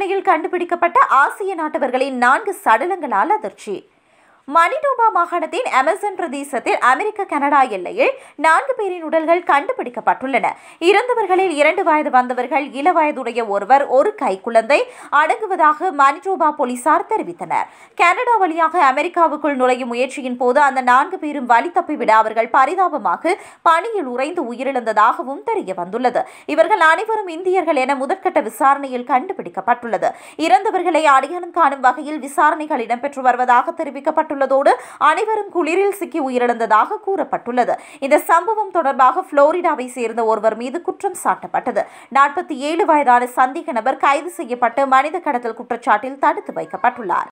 திருநெல்வேலியில் கண்டுபிடிக்கப்பட்ட ஆசிய நாட்டவர்களின் நான்கு சடலங்களால் அதிர்ச்சி மணிடோபா மாகாணத்தின் அமேசான் பிரதேசத்தில் அமெரிக்க கனடா எல்லையில் நான்கு பேரின் உடல்கள் கண்டுபிடிக்கப்பட்டுள்ளன இறந்தவர்களில் இரண்டு வயது வந்தவர்கள் இளவயதுடைய ஒருவர் ஒரு கை குழந்தை அடங்குவதாக மனிடோபா போலீசார் தெரிவித்தனர் கனடா வழியாக அமெரிக்காவுக்குள் நுழையும் முயற்சியின் போது அந்த நான்கு பேரும் வழி தப்பிவிட அவர்கள் பரிதாபமாக பணியில் உறைந்து உயிரிழந்ததாகவும் தெரிய வந்துள்ளது இவர்கள் அனைவரும் இந்தியர்கள் என முதற்கட்ட விசாரணையில் கண்டுபிடிக்கப்பட்டுள்ளது இறந்தவர்களை அடையாளம் காணும் வகையில் விசாரணைகள் இடம்பெற்று வருவதாக தெரிவிக்கப்பட்டுள்ளது ஏற்பட்டுள்ளதோடு அனைவரும் குளிரில் சிக்கி உயிரிழந்ததாக கூறப்பட்டுள்ளது இந்த சம்பவம் தொடர்பாக புளோரிடாவை சேர்ந்த ஒருவர் மீது குற்றம் சாட்டப்பட்டது நாற்பத்தி ஏழு வயதான சந்தேக நபர் கைது செய்யப்பட்டு மனித கடத்தல் குற்றச்சாட்டில் தடுத்து வைக்கப்பட்டுள்ளார்